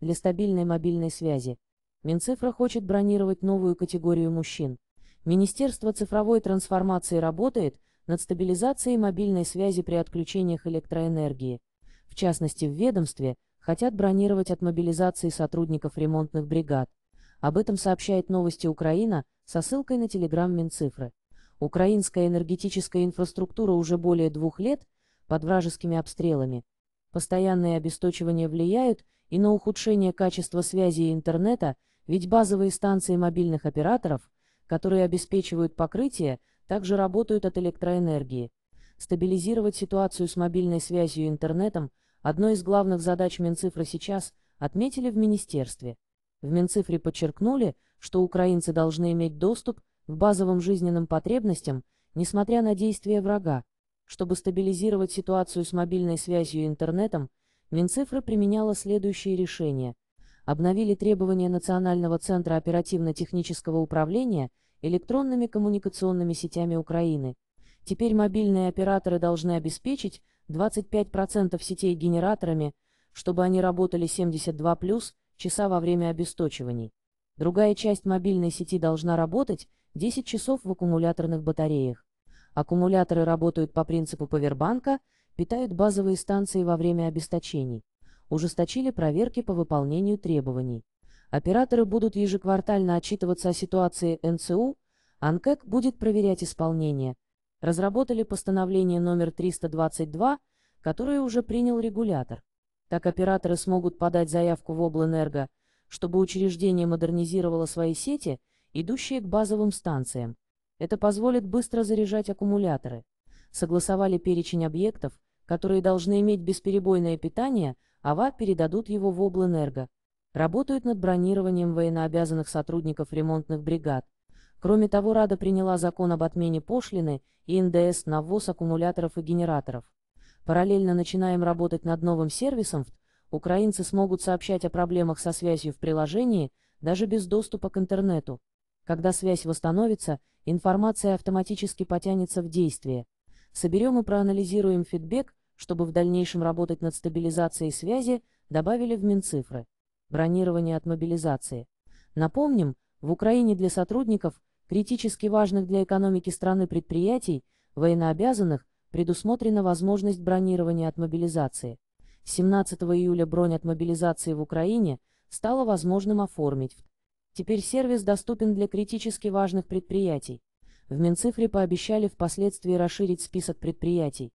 для стабильной мобильной связи. Минцифра хочет бронировать новую категорию мужчин. Министерство цифровой трансформации работает над стабилизацией мобильной связи при отключениях электроэнергии. В частности, в ведомстве хотят бронировать от мобилизации сотрудников ремонтных бригад. Об этом сообщает новости Украина со ссылкой на телеграм Минцифры. Украинская энергетическая инфраструктура уже более двух лет под вражескими обстрелами. Постоянные обесточивания влияют и на ухудшение качества связи и интернета, ведь базовые станции мобильных операторов, которые обеспечивают покрытие, также работают от электроэнергии. Стабилизировать ситуацию с мобильной связью и интернетом – одной из главных задач Минцифры сейчас, отметили в Министерстве. В Минцифре подчеркнули, что украинцы должны иметь доступ к базовым жизненным потребностям, несмотря на действия врага, чтобы стабилизировать ситуацию с мобильной связью и интернетом, Минцифра применяла следующие решения. Обновили требования Национального центра оперативно-технического управления электронными коммуникационными сетями Украины. Теперь мобильные операторы должны обеспечить 25% сетей генераторами, чтобы они работали 72 плюс часа во время обесточиваний. Другая часть мобильной сети должна работать 10 часов в аккумуляторных батареях. Аккумуляторы работают по принципу повербанка, питают базовые станции во время обесточений. Ужесточили проверки по выполнению требований. Операторы будут ежеквартально отчитываться о ситуации НЦУ, АНКЭК будет проверять исполнение. Разработали постановление номер 322, которое уже принял регулятор. Так операторы смогут подать заявку в Облэнерго, чтобы учреждение модернизировало свои сети, идущие к базовым станциям. Это позволит быстро заряжать аккумуляторы. Согласовали перечень объектов, которые должны иметь бесперебойное питание, АВА передадут его в облэнерго. Работают над бронированием военнообязанных сотрудников ремонтных бригад. Кроме того, Рада приняла закон об отмене пошлины и НДС на ввоз аккумуляторов и генераторов. Параллельно начинаем работать над новым сервисом, украинцы смогут сообщать о проблемах со связью в приложении, даже без доступа к интернету. Когда связь восстановится, информация автоматически потянется в действие. Соберем и проанализируем фидбэк, чтобы в дальнейшем работать над стабилизацией связи, добавили в Минцифры. Бронирование от мобилизации. Напомним, в Украине для сотрудников, критически важных для экономики страны предприятий, военнообязанных, предусмотрена возможность бронирования от мобилизации. 17 июля бронь от мобилизации в Украине стало возможным оформить Теперь сервис доступен для критически важных предприятий. В Минцифре пообещали впоследствии расширить список предприятий,